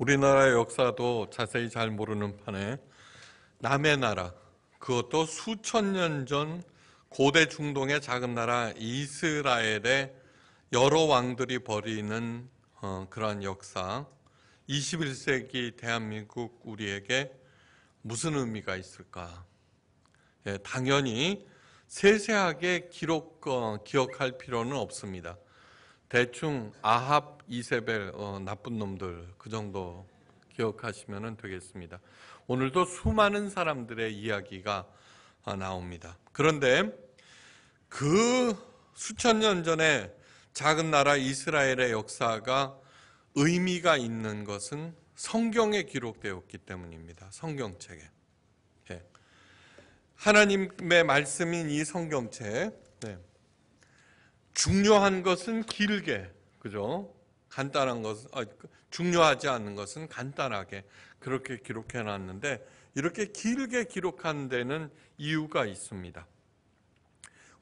우리나라의 역사도 자세히 잘 모르는 판에 남의 나라, 그것도 수천 년 전 고대 중동의 작은 나라 이스라엘의 여러 왕들이 벌이는 어, 그러한 역사, 21세기 대한민국 우리에게 무슨 의미가 있을까? 예, 당연히 세세하게 기록, 어, 기억할 필요는 없습니다. 대충 아합, 이세벨, 어, 나쁜 놈들 그 정도 기억하시면 되겠습니다. 오늘도 수많은 사람들의 이야기가 어, 나옵니다. 그런데 그 수천 년 전에 작은 나라 이스라엘의 역사가 의미가 있는 것은 성경에 기록되었기 때문입니다. 성경책에. 예. 하나님의 말씀인 이 성경책. 네. 중요한 것은 길게, 그죠? 간단한 것은, 아, 그 중요하지 않은 것은 간단하게 그렇게 기록해 놨는데 이렇게 길게 기록한 데는 이유가 있습니다.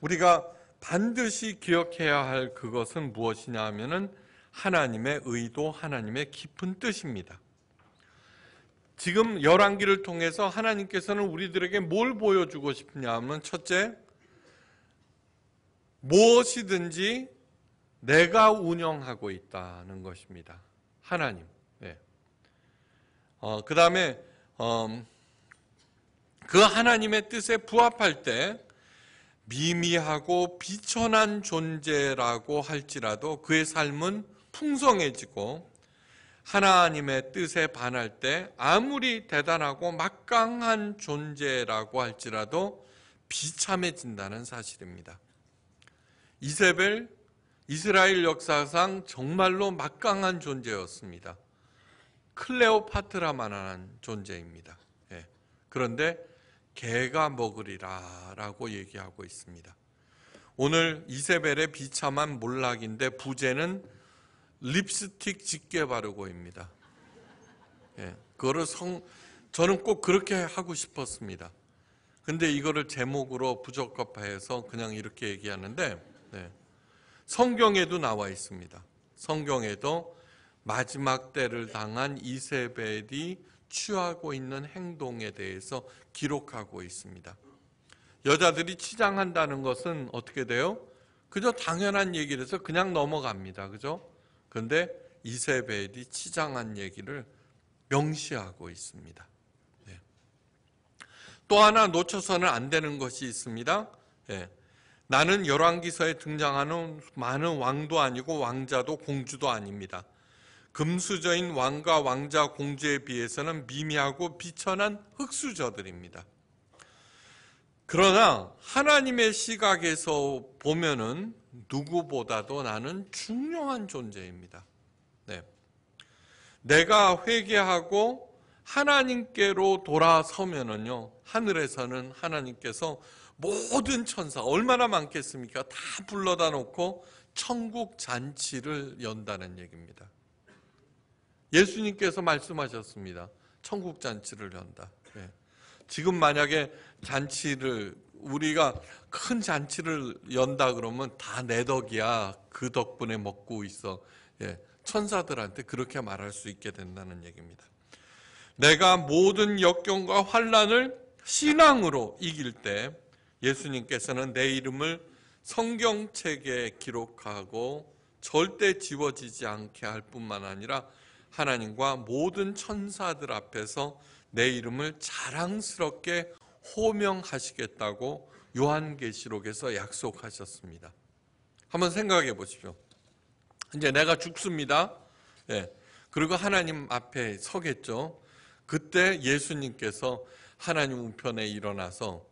우리가 반드시 기억해야 할 그것은 무엇이냐 하면은 하나님의 의도, 하나님의 깊은 뜻입니다. 지금 열왕기를 통해서 하나님께서는 우리들에게 뭘 보여주고 싶냐 하면 첫째 무엇이든지 내가 운영하고 있다는 것입니다. 하나님. 네. 어, 그 다음에 어, 음, 그 하나님의 뜻에 부합할 때 미미하고 비천한 존재라고 할지라도 그의 삶은 풍성해지고 하나님의 뜻에 반할 때 아무리 대단하고 막강한 존재라고 할지라도 비참해진다는 사실입니다. 이세벨 이스라엘 역사상 정말로 막강한 존재였습니다. 클레오파트라만한 존재입니다. 예. 그런데 개가 먹으리라라고 얘기하고 있습니다. 오늘 이세벨의 비참한 몰락인데 부제는 립스틱 짙게 바르고입니다. 예. 그거를 성 저는 꼭 그렇게 하고 싶었습니다. 근데 이거를 제목으로 부적합해서 그냥 이렇게 얘기하는데 네. 성경에도 나와 있습니다. 성경에도 마지막 때를 당한 이세벨이 취하고 있는 행동에 대해서 기록하고 있습니다. 여자들이 치장한다는 것은 어떻게 돼요? 그저 당연한 얘기를 해서 그냥 넘어갑니다. 그죠? 근데 이세벨이 치장한 얘기를 명시하고 있습니다. 네. 또 하나 놓쳐서는 안 되는 것이 있습니다. 예. 나는 열왕기서에 등장하는 많은 왕도 아니고 왕자도 공주도 아닙니다. 금수저인 왕과 왕자 공주에 비해서는 미미하고 비천한 흙수저들입니다. 그러나 하나님의 시각에서 보면은 누구보다도 나는 중요한 존재입니다. 네. 내가 회개하고 하나님께로 돌아서면은요, 하늘에서는 하나님께서 모든 천사 얼마나 많겠습니까? 다 불러다 놓고 천국 잔치를 연다는 얘기입니다. 예수님께서 말씀하셨습니다. 천국 잔치를 연다. 예. 지금 만약에 잔치를 우리가 큰 잔치를 연다 그러면 다 내 덕이야. 그 덕분에 먹고 있어. 예. 천사들한테 그렇게 말할 수 있게 된다는 얘기입니다. 내가 모든 역경과 환란을 신앙으로 이길 때 예수님께서는 내 이름을 성경책에 기록하고 절대 지워지지 않게 할 뿐만 아니라 하나님과 모든 천사들 앞에서 내 이름을 자랑스럽게 호명하시겠다고 요한계시록에서 약속하셨습니다. 한번 생각해 보십시오. 이제 내가 죽습니다. 예. 그리고 하나님 앞에 서겠죠. 그때 예수님께서 하나님 우편에 일어나서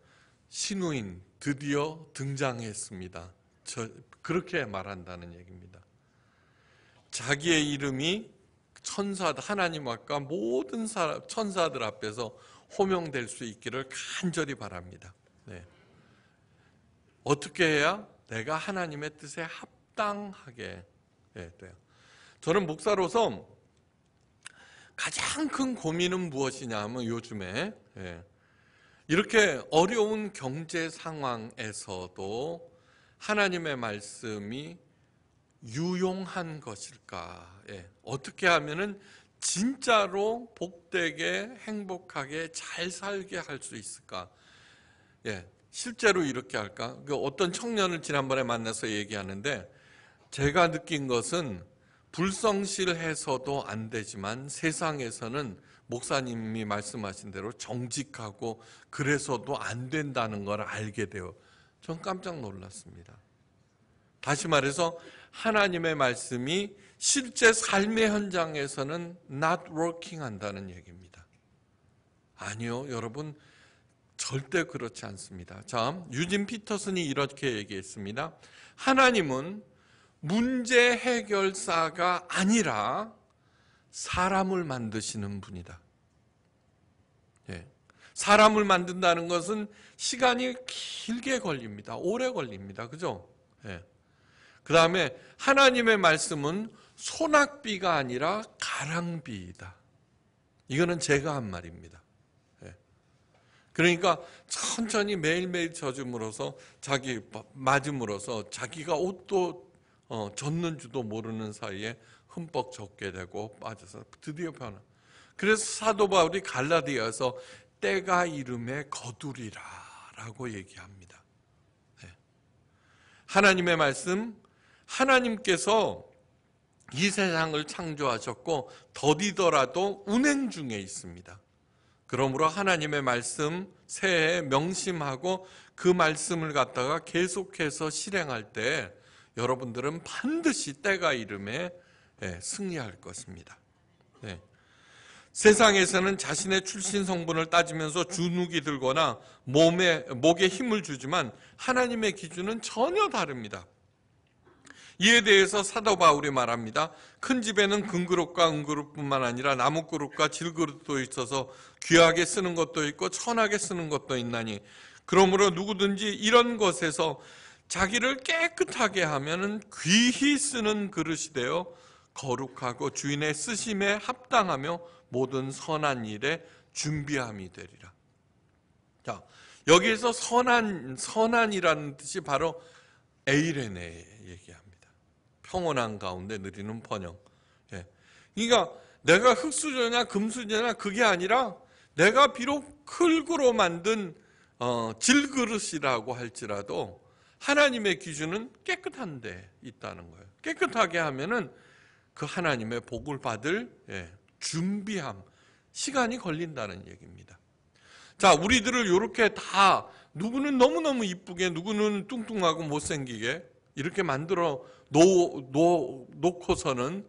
신우인 드디어 등장했습니다. 저, 그렇게 말한다는 얘기입니다. 자기의 이름이 천사 하나님 앞과 모든 사람, 천사들 앞에서 호명될 수 있기를 간절히 바랍니다. 네. 어떻게 해야 내가 하나님의 뜻에 합당하게 예, 돼요? 저는 목사로서 가장 큰 고민은 무엇이냐 하면 요즘에 예. 이렇게 어려운 경제 상황에서도 하나님의 말씀이 유용한 것일까? 예. 어떻게 하면은 진짜로 복되게 행복하게 잘 살게 할 수 있을까? 예. 실제로 이렇게 할까? 그 어떤 청년을 지난번에 만나서 얘기하는데 제가 느낀 것은 불성실해서도 안 되지만 세상에서는 목사님이 말씀하신 대로 정직하고 그래서도 안 된다는 걸 알게 되어 전 깜짝 놀랐습니다. 다시 말해서 하나님의 말씀이 실제 삶의 현장에서는 not working 한다는 얘기입니다. 아니요, 여러분. 절대 그렇지 않습니다. 참, 유진 피터슨이 이렇게 얘기했습니다. 하나님은 문제 해결사가 아니라 사람을 만드시는 분이다. 예. 사람을 만든다는 것은 시간이 길게 걸립니다. 오래 걸립니다. 그죠? 예. 그 다음에 하나님의 말씀은 소낙비가 아니라 가랑비이다. 이거는 제가 한 말입니다. 예. 그러니까 천천히 매일매일 젖음으로써 자기 맞음으로써 자기가 옷도 어, 졌는 지도 모르는 사이에 흠뻑 젖게 되고 빠져서 드디어 변화. 그래서 사도 바울이 갈라디아에서 때가 이름의 거두리라라고 얘기합니다. 네. 하나님의 말씀, 하나님께서 이 세상을 창조하셨고 더디더라도 운행 중에 있습니다. 그러므로 하나님의 말씀 새해에 명심하고 그 말씀을 갖다가 계속해서 실행할 때 여러분들은 반드시 때가 이름에 예, 승리할 것입니다. 네. 세상에서는 자신의 출신 성분을 따지면서 주눅이 들거나 몸에, 목에 힘을 주지만 하나님의 기준은 전혀 다릅니다. 이에 대해서 사도 바울이 말합니다. 큰 집에는 금그릇과 은그릇뿐만 아니라 나무그릇과 질그릇도 있어서 귀하게 쓰는 것도 있고 천하게 쓰는 것도 있나니 그러므로 누구든지 이런 것에서 자기를 깨끗하게 하면은 귀히 쓰는 그릇이 되어 거룩하고 주인의 쓰심에 합당하며 모든 선한 일에 준비함이 되리라. 자, 여기에서 선한 선한이라는 뜻이 바로 에이레네 얘기합니다. 평온한 가운데 누리는 번영. 예. 그러니까 내가 흙수저냐 금수저냐 그게 아니라 내가 비록 흙으로 만든 어, 질그릇이라고 할지라도 하나님의 기준은 깨끗한 데 있다는 거예요. 깨끗하게 하면은 그 하나님의 복을 받을 예, 준비함, 시간이 걸린다는 얘기입니다. 자, 우리들을 이렇게 다 누구는 너무너무 이쁘게, 누구는 뚱뚱하고 못생기게 이렇게 만들어 놓, 놓, 놓고서는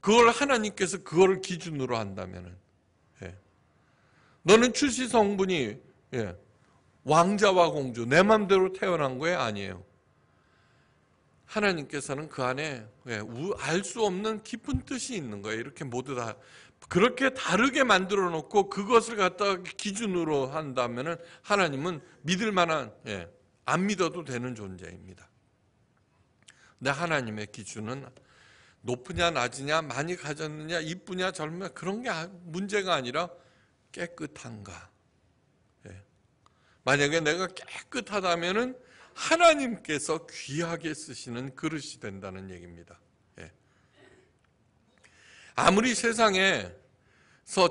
그걸 하나님께서 그걸 기준으로 한다면은 예. 너는 출시 성분이 예, 왕자와 공주 내 맘대로 태어난 거예 아니에요. 하나님께서는 그 안에 예, 알수 없는 깊은 뜻이 있는 거예요. 이렇게 모두 다 그렇게 다르게 만들어 놓고 그것을 갖다가 기준으로 한다면 하나님은 믿을 만한 예, 안 믿어도 되는 존재입니다. 근데 하나님의 기준은 높으냐 낮으냐 많이 가졌느냐 이쁘냐 젊으냐 그런 게 아, 문제가 아니라 깨끗한가 만약에 내가 깨끗하다면 하나님께서 귀하게 쓰시는 그릇이 된다는 얘기입니다. 예. 아무리 세상에서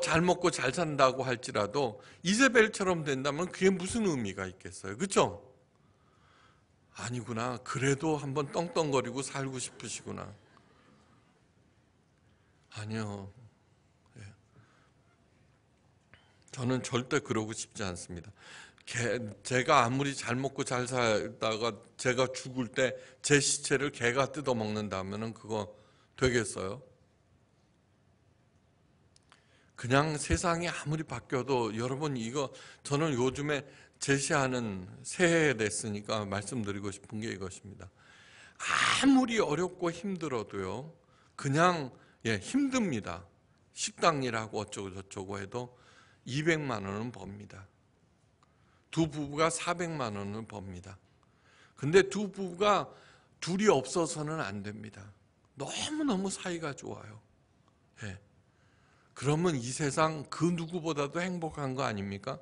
잘 먹고 잘 산다고 할지라도 이세벨처럼 된다면 그게 무슨 의미가 있겠어요? 그렇죠? 아니구나. 그래도 한번 떵떵거리고 살고 싶으시구나. 아니요. 예. 저는 절대 그러고 싶지 않습니다. 개, 제가 아무리 잘 먹고 잘 살다가 제가 죽을 때 제 시체를 개가 뜯어먹는다면 그거 되겠어요? 그냥 세상이 아무리 바뀌어도 여러분 이거 저는 요즘에 제시하는 새해에 됐으니까 말씀드리고 싶은 게 이것입니다. 아무리 어렵고 힘들어도요, 그냥 예, 힘듭니다. 식당 일하고 어쩌고 저쩌고 해도 200만 원은 법니다. 두 부부가 400만 원을 법니다. 근데 두 부부가 둘이 없어서는 안 됩니다. 너무너무 사이가 좋아요. 예. 그러면 이 세상 그 누구보다도 행복한 거 아닙니까?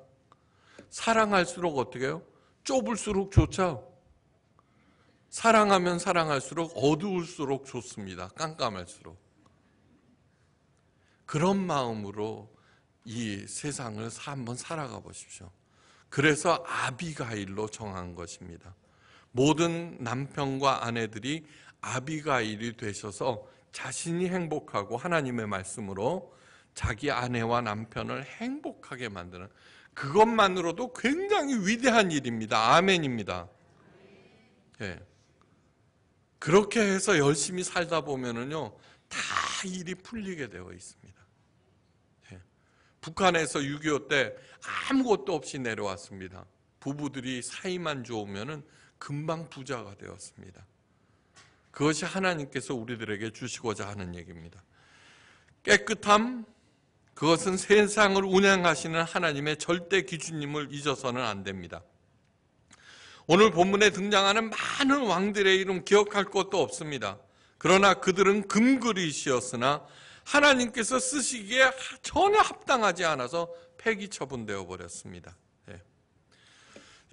사랑할수록 어떻게 해요? 좁을수록 좋죠. 사랑하면 사랑할수록 어두울수록 좋습니다. 깜깜할수록. 그런 마음으로 이 세상을 한번 살아가 보십시오. 그래서 아비가일로 정한 것입니다. 모든 남편과 아내들이 아비가일이 되셔서 자신이 행복하고 하나님의 말씀으로 자기 아내와 남편을 행복하게 만드는 그것만으로도 굉장히 위대한 일입니다. 아멘입니다. 예. 그렇게 해서 열심히 살다 보면은요, 다 일이 풀리게 되어 있습니다. 북한에서 6.25 때 아무것도 없이 내려왔습니다. 부부들이 사이만 좋으면 금방 부자가 되었습니다. 그것이 하나님께서 우리들에게 주시고자 하는 얘기입니다. 깨끗함, 그것은 세상을 운행하시는 하나님의 절대 기준임을 잊어서는 안 됩니다. 오늘 본문에 등장하는 많은 왕들의 이름 기억할 것도 없습니다. 그러나 그들은 금그릇이었으나 하나님께서 쓰시기에 전혀 합당하지 않아서 폐기 처분되어 버렸습니다. 예.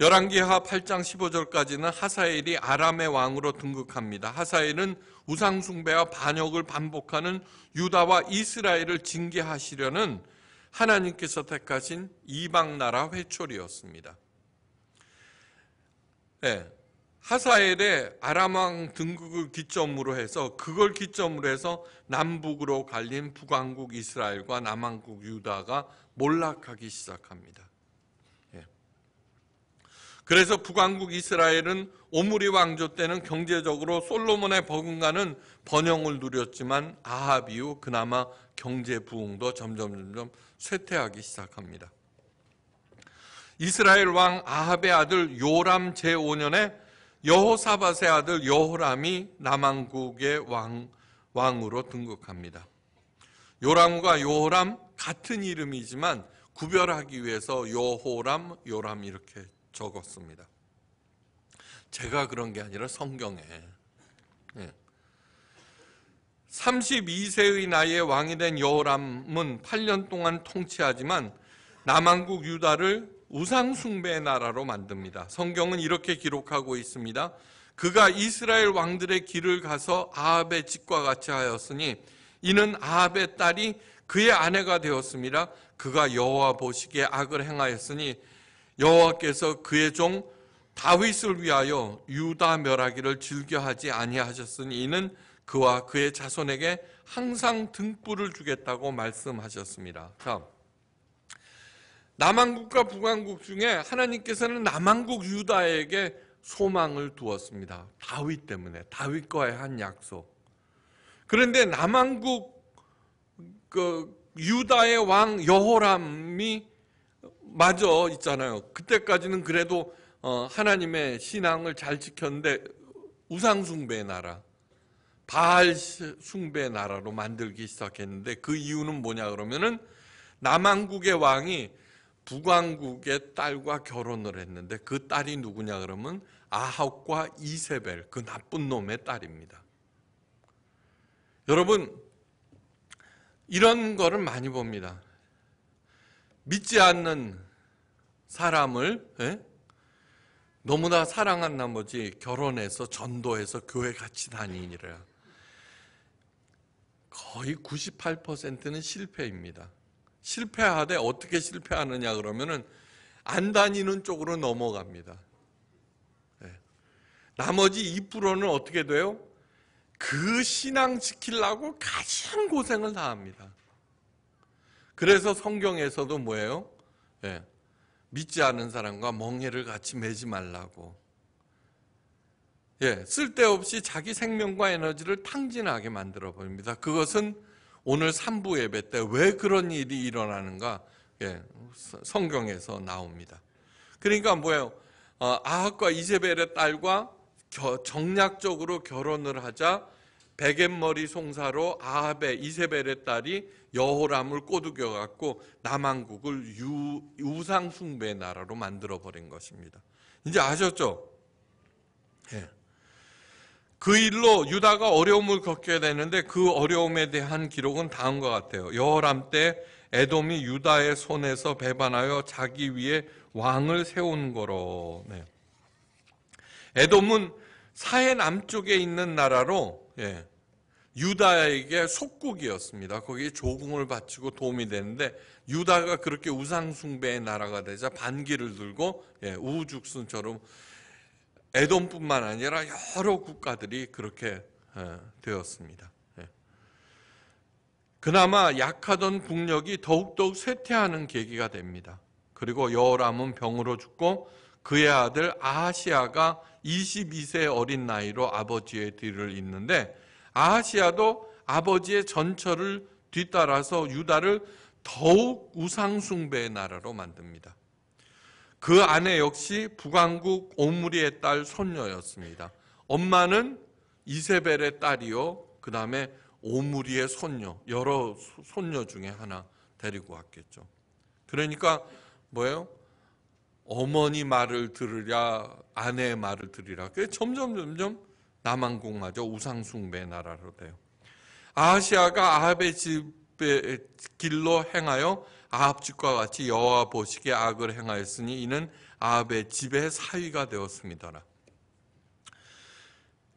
열왕기하 8장 15절까지는 하사엘이 아람의 왕으로 등극합니다. 하사엘은 우상 숭배와 반역을 반복하는 유다와 이스라엘을 징계하시려는 하나님께서 택하신 이방 나라 회초리였습니다. 네, 하사엘의 아람왕 등극을 기점으로 해서 그걸 기점으로 해서 남북으로 갈린 북왕국 이스라엘과 남왕국 유다가 몰락하기 시작합니다. 예. 그래서 북왕국 이스라엘은 오므리 왕조 때는 경제적으로 솔로몬의 버금가는 번영을 누렸지만 아합 이후 그나마 경제 부흥도 점점 점점 쇠퇴하기 시작합니다. 이스라엘 왕 아합의 아들 요람 제5년에 여호사밧의 아들 여호람이 남왕국의 왕, 왕으로 등극합니다. 요람과 요호람 같은 이름이지만 구별하기 위해서 요호람, 요람 이렇게 적었습니다. 제가 그런 게 아니라 성경에 32세의 예. 나이에 왕이 된 여호람은 8년 동안 통치하지만 남한국 유다를 우상숭배의 나라로 만듭니다. 성경은 이렇게 기록하고 있습니다. 그가 이스라엘 왕들의 길을 가서 아합의 집과 같이 하였으니 이는 아합의 딸이 그의 아내가 되었습니다. 그가 여호와 보시기에 악을 행하였으니 여호와께서 그의 종 다윗을 위하여 유다 멸하기를 즐겨하지 아니하셨으니 이는 그와 그의 자손에게 항상 등불을 주겠다고 말씀하셨습니다. 자, 남한국과 북한국 중에 하나님께서는 남한국 유다에게 소망을 두었습니다. 다윗 때문에 다윗과의 한 약속. 그런데 남한국 그 유다의 왕 여호람이 마저 있잖아요. 그때까지는 그래도 어, 하나님의 신앙을 잘 지켰는데 우상 숭배 나라, 바알 숭배 나라로 만들기 시작했는데 그 이유는 뭐냐 그러면은 남한국의 왕이 북왕국의 딸과 결혼을 했는데 그 딸이 누구냐 그러면 아합과 이세벨 그 나쁜 놈의 딸입니다. 여러분 이런 거를 많이 봅니다. 믿지 않는 사람을 에? 예? 너무나 사랑한 나머지 결혼해서 전도해서 교회 같이 다니니라 거의 98%는 실패입니다. 실패하되 어떻게 실패하느냐 그러면은 안 다니는 쪽으로 넘어갑니다. 예. 나머지 2%는 어떻게 돼요? 그 신앙 지키려고 가장 고생을 다 합니다. 그래서 성경에서도 뭐예요? 예. 믿지 않은 사람과 멍해를 같이 매지 말라고. 예, 쓸데없이 자기 생명과 에너지를 탕진하게 만들어 버립니다. 그것은 오늘 3부 예배 때 왜 그런 일이 일어나는가 예, 성경에서 나옵니다. 그러니까 뭐예요? 어, 아합과 이세벨의 딸과 정략적으로 결혼을 하자 베갯머리 송사로 아합의 이세벨의 딸이 여호람을 꼬드겨 갖고 남한국을 유, 우상 숭배 나라로 만들어 버린 것입니다. 이제 아셨죠? 예. 그 일로 유다가 어려움을 겪게 되는데 그 어려움에 대한 기록은 다음과 같아요. 여호람 때 에돔이 유다의 손에서 배반하여 자기 위에 왕을 세운 거로. 네. 에돔은 사해 남쪽에 있는 나라로 예, 유다에게 속국이었습니다. 거기 조공을 바치고 도움이 되는데 유다가 그렇게 우상숭배의 나라가 되자 반기를 들고 예, 우후죽순처럼 에돔뿐만 아니라 여러 국가들이 그렇게 예, 되었습니다. 예. 그나마 약하던 국력이 더욱더욱 쇠퇴하는 계기가 됩니다. 그리고 여호람은 병으로 죽고 그의 아들 아하시아가 22세 어린 나이로 아버지의 뒤를 잇는데 아하시아도 아버지의 전처를 뒤따라서 유다를 더욱 우상숭배의 나라로 만듭니다. 그 아내 역시 북왕국 오므리의 딸 손녀였습니다. 엄마는 이세벨의 딸이요. 그 다음에 오므리의 손녀, 여러 손녀 중에 하나 데리고 왔겠죠. 그러니까 뭐예요? 어머니 말을 들으랴, 아내의 말을 들으랴. 점점 점점 남한국마저 우상숭배 나라로 돼요. 아시아가 아합의 집에 길로 행하여 아합 집과 같이 여호와 보시기에 악을 행하였으니 이는 아합의 집의 사위가 되었습니다라.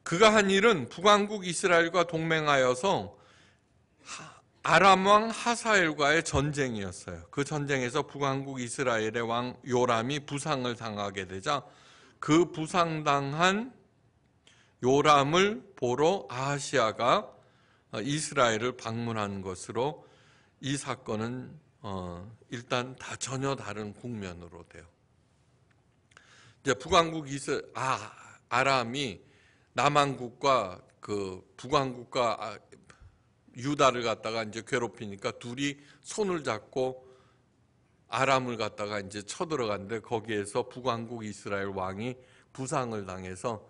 그가 한 일은 북왕국 이스라엘과 동맹하여서 아람 왕 하사엘과의 전쟁이었어요. 그 전쟁에서 북왕국 이스라엘의 왕 요람이 부상을 당하게 되자 그 부상당한 요람을 보러 아시아가 이스라엘을 방문한 것으로 이 사건은 어, 일단 다 전혀 다른 국면으로 돼요. 이제 북왕국 이스 아 아람이 남왕국과 그 북왕국과 아, 유다를 갖다가 이제 괴롭히니까 둘이 손을 잡고 아람을 갖다가 이제 쳐들어갔는데 거기에서 북왕국 이스라엘 왕이 부상을 당해서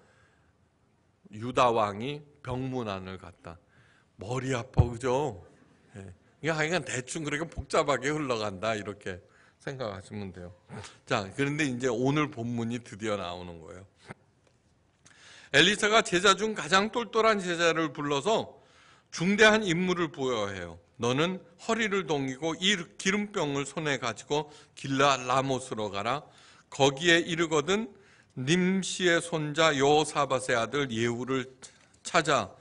유다 왕이 병문안을 갔다 머리 아파 그죠? 네. 이게 하여간 대충 그렇게 복잡하게 흘러간다 이렇게 생각하시면 돼요. 자, 그런데 이제 오늘 본문이 드디어 나오는 거예요. 엘리사가 제자 중 가장 똘똘한 제자를 불러서 중대한 임무를 보여 해요. 너는 허리를 동이고 이 기름병을 손에 가지고 길라 라못으로 가라. 거기에 이르거든 님시의 손자 요사밧의 아들 예후를 찾아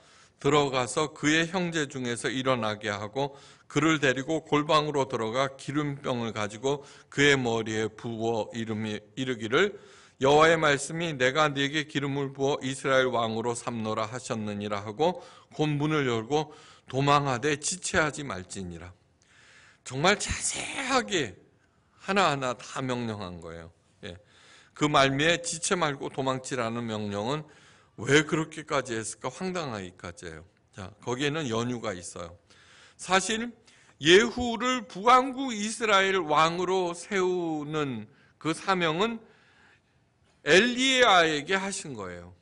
들어가서 그의 형제 중에서 일어나게 하고 그를 데리고 골방으로 들어가 기름병을 가지고 그의 머리에 부어 이르기를 름이이 여호와의 말씀이 내가 네게 기름을 부어 이스라엘 왕으로 삼노라 하셨느니라 하고 곧 문을 열고 도망하되 지체하지 말지니라. 정말 자세하게 하나하나 다 명령한 거예요. 예. 그 말미에 지체 말고 도망치라는 명령은 왜 그렇게까지 했을까? 황당하기까지해요 자, 거기에는 연유가 있어요. 사실 예후를 북왕국 이스라엘 왕으로 세우는 그 사명은 엘리야에게 하신 거예요.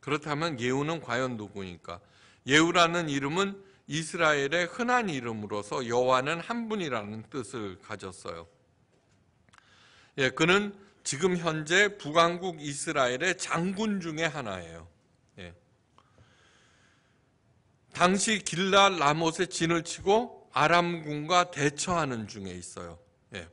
그렇다면 예후는 과연 누구니까? 예후라는 이름은 이스라엘의 흔한 이름으로서 여호와는 한 분이라는 뜻을 가졌어요. 예, 그는 지금 현재 북왕국 이스라엘의 장군 중의 하나예요. 당시 길라 라못에 진을 치고 아람군과 대처하는 중에 있어요. 예.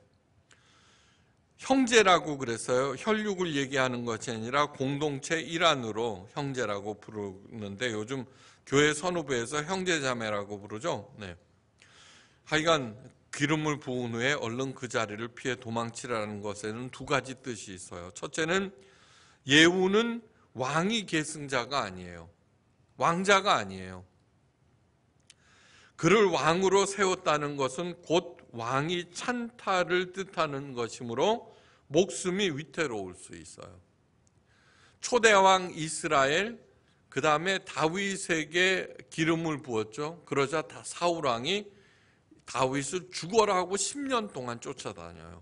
형제라고 그랬어요. 혈육을 얘기하는 것이 아니라 공동체 일환으로 형제라고 부르는데 요즘 교회 선후배에서 형제자매라고 부르죠. 네. 하여간 기름을 부은 후에 얼른 그 자리를 피해 도망치라는 것에는 두 가지 뜻이 있어요. 첫째는 예우는 왕이 계승자가 아니에요. 왕자가 아니에요. 그를 왕으로 세웠다는 것은 곧 왕이 찬타를 뜻하는 것이므로 목숨이 위태로울 수 있어요. 초대왕 이스라엘 그 다음에 다윗에게 기름을 부었죠. 그러자 다 사울 왕이 다윗을 죽어라고 10년 동안 쫓아다녀요.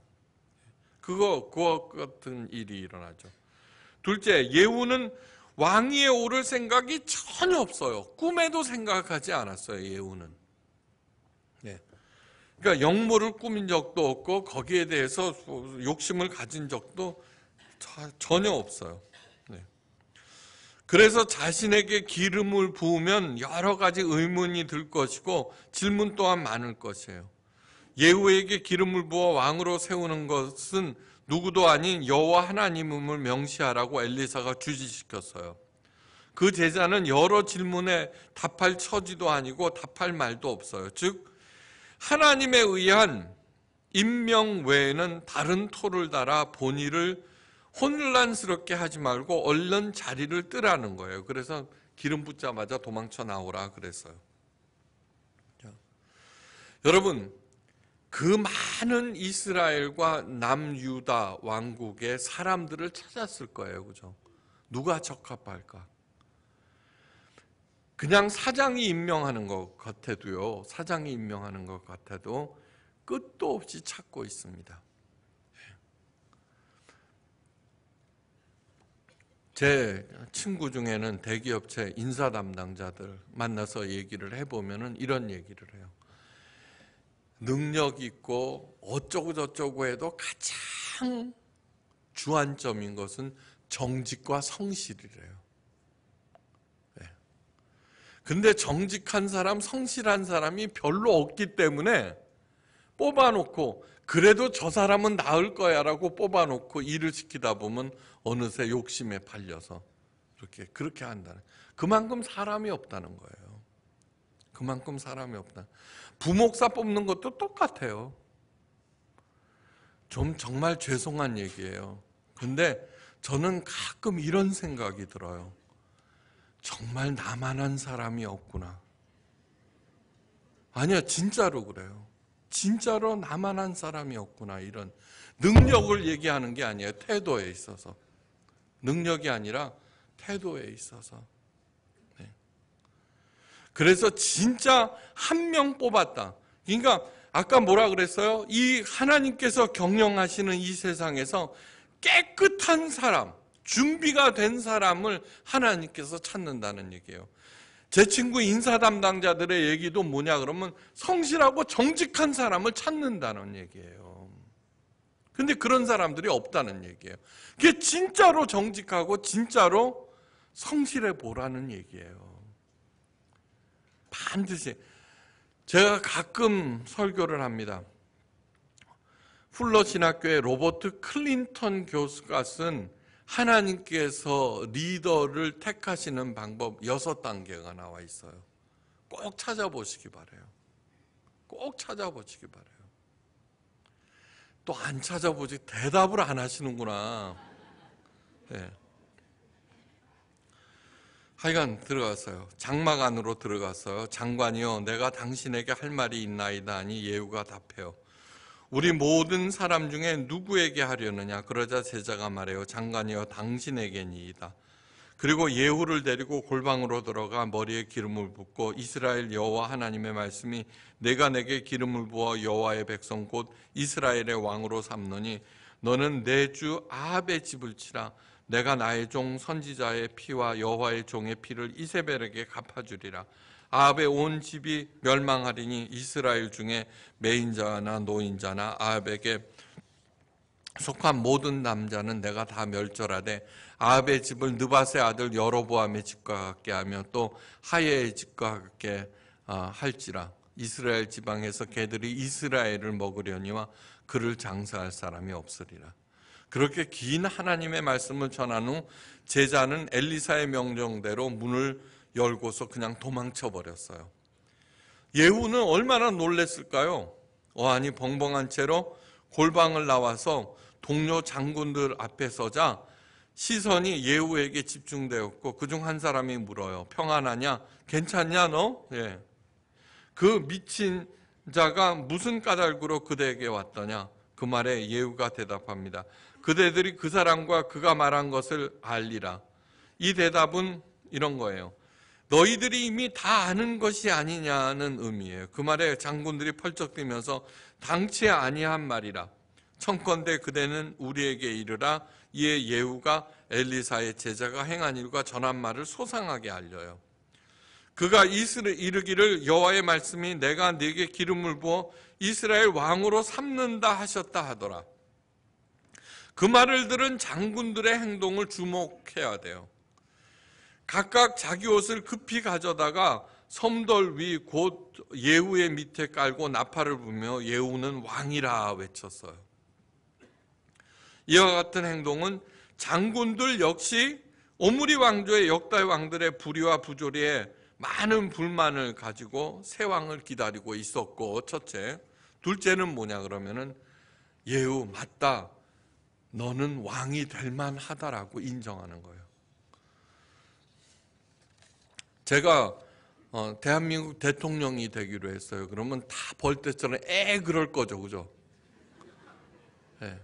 그거 그와 같은 일이 일어나죠. 둘째, 예우는 왕위에 오를 생각이 전혀 없어요. 꿈에도 생각하지 않았어요, 예우는. 그러니까 영모를 꾸민 적도 없고 거기에 대해서 욕심을 가진 적도 전혀 없어요. 네. 그래서 자신에게 기름을 부으면 여러 가지 의문이 들 것이고 질문 또한 많을 것이에요. 예후에게 기름을 부어 왕으로 세우는 것은 누구도 아닌 여호와 하나님임을 명시하라고 엘리사가 주지시켰어요. 그 제자는 여러 질문에 답할 처지도 아니고 답할 말도 없어요. 즉 하나님에 의한 임명 외에는 다른 토를 달아 본의를 혼란스럽게 하지 말고 얼른 자리를 뜨라는 거예요. 그래서 기름 붓자마자 도망쳐 나오라 그랬어요. 여러분, 그 많은 이스라엘과 남유다 왕국의 사람들을 찾았을 거예요. 그죠? 누가 적합할까? 그냥 사장이 임명하는 것 같아도요, 사장이 임명하는 것 같아도 끝도 없이 찾고 있습니다. 제 친구 중에는 대기업체 인사 담당자들 만나서 얘기를 해보면 이런 얘기를 해요. 능력 있고 어쩌고 저쩌고 해도 가장 주안점인 것은 정직과 성실이래요. 근데 정직한 사람, 성실한 사람이 별로 없기 때문에 뽑아놓고 그래도 저 사람은 나을 거야 라고 뽑아놓고 일을 시키다 보면 어느새 욕심에 팔려서 그렇게, 그렇게 한다는. 그만큼 사람이 없다는 거예요. 그만큼 사람이 없다. 부목사 뽑는 것도 똑같아요. 좀 정말 죄송한 얘기예요. 근데 저는 가끔 이런 생각이 들어요. 정말 나만한 사람이 없구나. 아니야, 진짜로 그래요. 진짜로 나만한 사람이 없구나. 이런 능력을 얘기하는 게 아니에요. 태도에 있어서. 능력이 아니라 태도에 있어서. 네. 그래서 진짜 한 명 뽑았다. 그러니까 아까 뭐라 그랬어요? 이 하나님께서 경영하시는 이 세상에서 깨끗한 사람, 준비가 된 사람을 하나님께서 찾는다는 얘기예요. 제 친구 인사 담당자들의 얘기도 뭐냐 그러면 성실하고 정직한 사람을 찾는다는 얘기예요. 근데 그런 사람들이 없다는 얘기예요. 그게 진짜로 정직하고 진짜로 성실해 보라는 얘기예요. 반드시 제가 가끔 설교를 합니다. 훌러 신학교의 로버트 클린턴 교수가 쓴 하나님께서 리더를 택하시는 방법 여섯 단계가 나와 있어요. 꼭 찾아보시기 바래요. 꼭 찾아보시기 바래요. 또 안 찾아보지 대답을 안 하시는구나. 네. 하여간 들어갔어요. 장막 안으로 들어갔어요. 장관이요, 내가 당신에게 할 말이 있나이다 니 예우가 답해요. 우리 모든 사람 중에 누구에게 하려느냐 그러자 제자가 말해요 장관이여 당신에게니이다 그리고 예후를 데리고 골방으로 들어가 머리에 기름을 붓고 이스라엘 여호와 하나님의 말씀이 내가 내게 기름을 부어 여호와의 백성 곧 이스라엘의 왕으로 삼노니 너는 내 주 아합의 집을 치라 내가 나의 종 선지자의 피와 여호와의 종의 피를 이세벨에게 갚아주리라 아합의 온 집이 멸망하리니 이스라엘 중에 매인자나 노인자나 아합에게 속한 모든 남자는 내가 다 멸절하되 아합의 집을 느바세 아들 여로보암의 집과 같게 하며 또 하예의 집과 같게 아, 할지라 이스라엘 지방에서 개들이 이스라엘을 먹으려니와 그를 장사할 사람이 없으리라. 그렇게 긴 하나님의 말씀을 전한 후 제자는 엘리사의 명령대로 문을 열고서 그냥 도망쳐 버렸어요. 예후는 얼마나 놀랬을까요? 어안이 벙벙한 채로 골방을 나와서 동료 장군들 앞에 서자 시선이 예후에게 집중되었고 그중 한 사람이 물어요. 평안하냐? 괜찮냐 너? 예. 그 미친 자가 무슨 까닭으로 그대에게 왔더냐? 그 말에 예후가 대답합니다. 그대들이 그 사람과 그가 말한 것을 알리라. 이 대답은 이런 거예요. 너희들이 이미 다 아는 것이 아니냐는 의미예요. 그 말에 장군들이 펄쩍 뛰면서 당치 아니한 말이라. 청컨대 그대는 우리에게 이르라 이에 예후가 엘리사의 제자가 행한 일과 전한 말을 소상하게 알려요. 그가 이스라 이르기를 여와의 말씀이 내가 네게 기름을 부어 이스라엘 왕으로 삼는다 하셨다 하더라. 그 말을 들은 장군들의 행동을 주목해야 돼요. 각각 자기 옷을 급히 가져다가 섬돌 위 곧예우의 밑에 깔고 나팔을 불며 예우는 왕이라 외쳤어요. 이와 같은 행동은 장군들 역시 오므리 왕조의 역달 왕들의 불의와 부조리에 많은 불만을 가지고 새 왕을 기다리고 있었고 첫째, 둘째는 뭐냐 그러면은 예후 맞다. 너는 왕이 될 만하다라고 인정하는 거예요. 제가 어, 대한민국 대통령이 되기로 했어요. 그러면 다 벌떼처럼 에 그럴 거죠, 그죠? 네.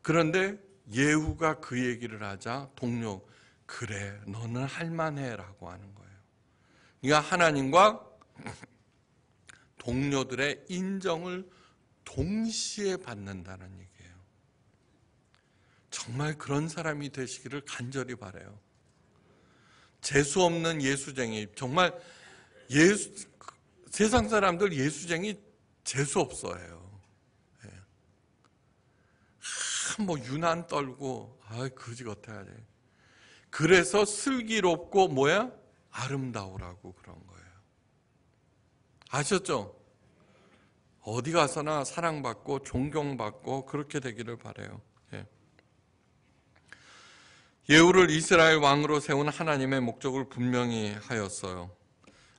그런데 예후가 그 얘기를 하자 동료 그래 너는 할만해라고 하는 거예요. 그러니까 하나님과 동료들의 인정을 동시에 받는다는 얘기. 정말 그런 사람이 되시기를 간절히 바래요. 재수 없는 예수쟁이 정말 예수 세상 사람들 예수쟁이 재수 없어해요. 예. 아, 뭐 유난 떨고 아 그지 같아야 돼. 그래서 슬기롭고 뭐야 아름다우라고 그런 거예요. 아셨죠? 어디 가서나 사랑받고 존경받고 그렇게 되기를 바래요. 예후를 이스라엘 왕으로 세운 하나님의 목적을 분명히 하였어요.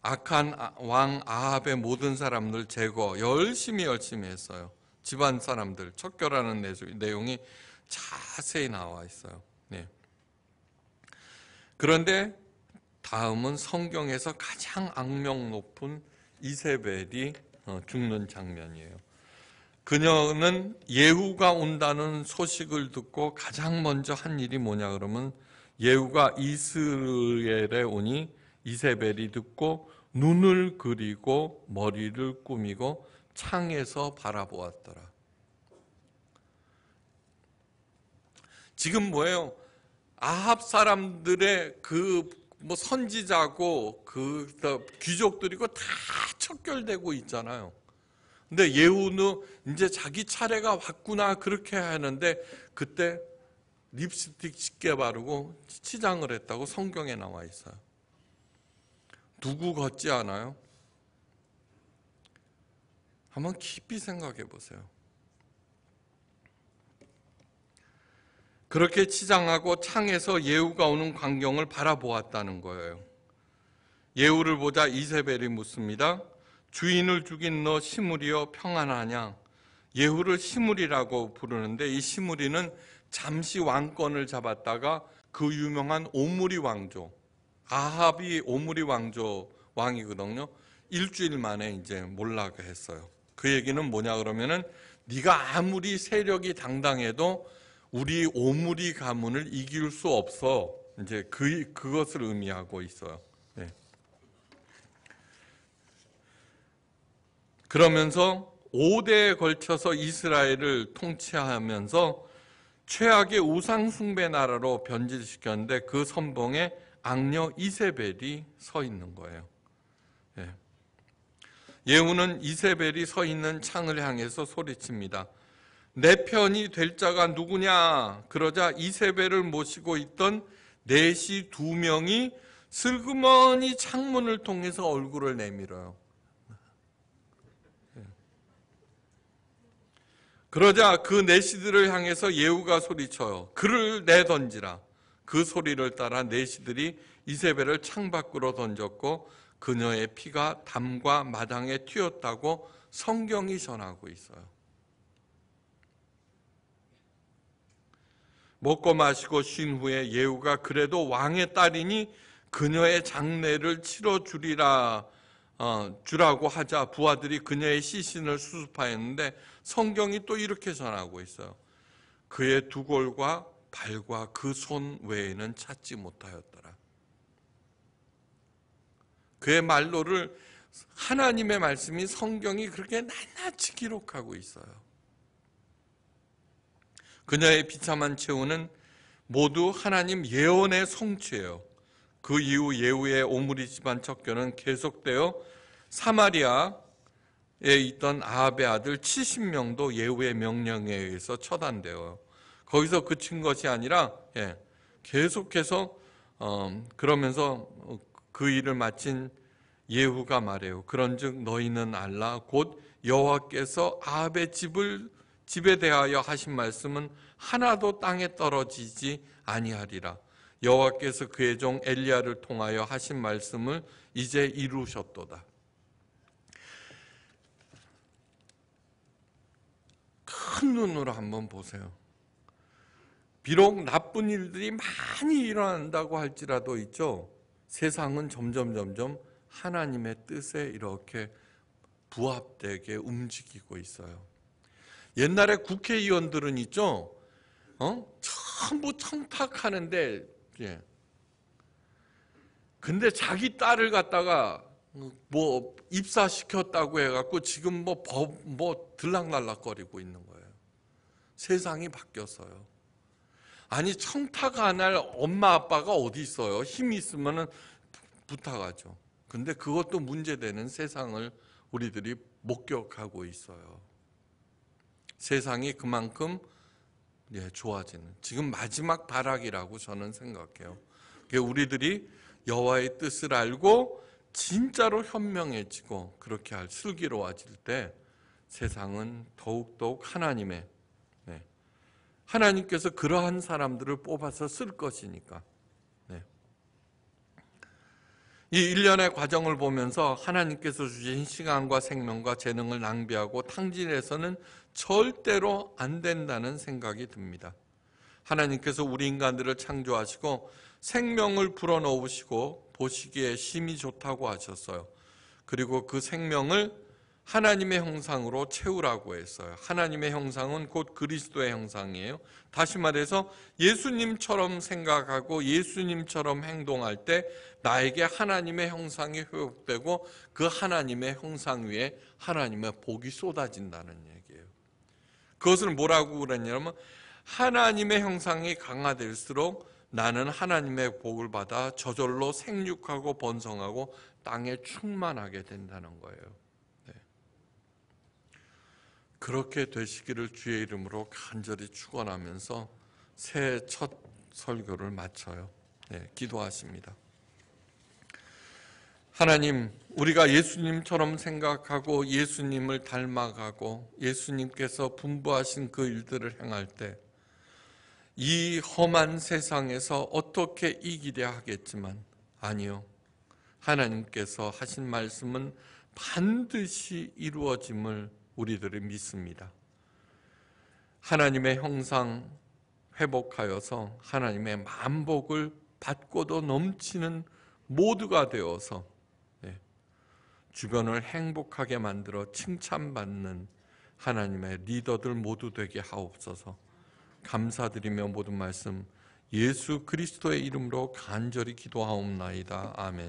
악한 아, 왕 아합의 모든 사람들 제거 열심히 열심히 했어요. 집안 사람들 척결하는 내용이 자세히 나와 있어요. 네. 그런데 다음은 성경에서 가장 악명 높은 이세벨이 어, 죽는 장면이에요. 그녀는 예후가 온다는 소식을 듣고 가장 먼저 한 일이 뭐냐 그러면 예후가 이스라엘에 오니 이세벨이 듣고 눈을 그리고 머리를 꾸미고 창에서 바라보았더라. 지금 뭐예요? 아합 사람들의 그 뭐 선지자고 그 귀족들이고 다 척결되고 있잖아요. 근데 예우는 이제 자기 차례가 왔구나 그렇게 하는데 그때 립스틱 쉽게 바르고 치장을 했다고 성경에 나와 있어요. 누구 같지 않아요? 한번 깊이 생각해 보세요. 그렇게 치장하고 창에서 예우가 오는 광경을 바라보았다는 거예요. 예우를 보자 이세벨이 묻습니다. 주인을 죽인 너시무리여 평안하냐 예후를 시므리라고 부르는데 이 시므리는 잠시 왕권을 잡았다가 그 유명한 오므리 왕조 아합이 오므리 왕조 왕이거든요 일주일 만에 이제 몰락 했어요 그 얘기는 뭐냐 그러면은 네가 아무리 세력이 당당해도 우리 오므리 가문을 이길 수 없어 이제 그 그것을 의미하고 있어요 그러면서 5대에 걸쳐서 이스라엘을 통치하면서 최악의 우상숭배 나라로 변질시켰는데 그 선봉에 악녀 이세벨이 서 있는 거예요. 예. 후는 이세벨이 서 있는 창을 향해서 소리칩니다. 내 편이 될 자가 누구냐? 그러자 이세벨을 모시고 있던 내시 두 명이 슬그머니 창문을 통해서 얼굴을 내밀어요. 그러자 그 내시들을 향해서 예우가 소리쳐요. 그를 내던지라. 그 소리를 따라 내시들이 이세벨을 창밖으로 던졌고 그녀의 피가 담과 마당에 튀었다고 성경이 전하고 있어요. 먹고 마시고 쉰 후에 예후가 그래도 왕의 딸이니 그녀의 장례를 치러주리라 어, 주라고 하자 부하들이 그녀의 시신을 수습하였는데 성경이 또 이렇게 전하고 있어요. 그의 두골과 발과 그 손 외에는 찾지 못하였더라. 그의 말로를 하나님의 말씀이 성경이 그렇게 낱낱이 기록하고 있어요. 그녀의 비참한 최후는 모두 하나님 예언의 성취예요. 그 이후 예후의 오므리 집안 척결은 계속되어 사마리아에 있던 아합의 아들 70명도 예후의 명령에 의해서 처단되어요. 거기서 그친 것이 아니라 예, 계속해서 어, 그러면서 그 일을 마친 예후가 말해요. 그런즉 너희는 알라 곧 여호와께서 아합의 집을 집에 대하여 하신 말씀은 하나도 땅에 떨어지지 아니하리라. 여호와께서 그의 종 엘리야를 통하여 하신 말씀을 이제 이루셨도다. 큰 눈으로 한번 보세요. 비록 나쁜 일들이 많이 일어난다고 할지라도 있죠. 세상은 점점 점점 하나님의 뜻에 이렇게 부합되게 움직이고 있어요. 옛날에 국회의원들은 있죠. 어? 전부 청탁하는데 예. 근데 자기 딸을 갖다가 뭐 입사시켰다고 해갖고 지금 뭐 법, 뭐 들락날락거리고 있는 거예요. 세상이 바뀌었어요. 아니 청탁 안 할 엄마 아빠가 어디 있어요? 힘이 있으면 부탁하죠. 근데 그것도 문제되는 세상을 우리들이 목격하고 있어요. 세상이 그만큼 예, 좋아지는 지금 마지막 발악이라고 저는 생각해요. 우리들이 여와의 뜻을 알고 진짜로 현명해지고 그렇게 할 슬기로워질 때 세상은 더욱더욱 하나님의 네. 하나님께서 그러한 사람들을 뽑아서 쓸 것이니까 네. 이 일련의 과정을 보면서 하나님께서 주신 시간과 생명과 재능을 낭비하고 탕진해서는 절대로 안 된다는 생각이 듭니다. 하나님께서 우리 인간들을 창조하시고 생명을 불어넣으시고 보시기에 심히 좋다고 하셨어요. 그리고 그 생명을 하나님의 형상으로 채우라고 했어요. 하나님의 형상은 곧 그리스도의 형상이에요. 다시 말해서 예수님처럼 생각하고 예수님처럼 행동할 때 나에게 하나님의 형상이 회복되고 그 하나님의 형상 위에 하나님의 복이 쏟아진다는 얘기. 그것을 뭐라고 그랬냐면 하나님의 형상이 강화될수록 나는 하나님의 복을 받아 저절로 생육하고 번성하고 땅에 충만하게 된다는 거예요. 네. 그렇게 되시기를 주의 이름으로 간절히 축원하면서 새 첫 설교를 마쳐요. 네, 기도하십니다. 하나님, 우리가 예수님처럼 생각하고 예수님을 닮아가고 예수님께서 분부하신 그 일들을 행할 때 이 험한 세상에서 어떻게 이기려 하겠지만 아니요. 하나님께서 하신 말씀은 반드시 이루어짐을 우리들이 믿습니다. 하나님의 형상 회복하여서 하나님의 만복을 받고도 넘치는 모두가 되어서 주변을 행복하게 만들어 칭찬받는 하나님의 리더들 모두 되게 하옵소서. 감사드리며 모든 말씀 예수 그리스도의 이름으로 간절히 기도하옵나이다. 아멘.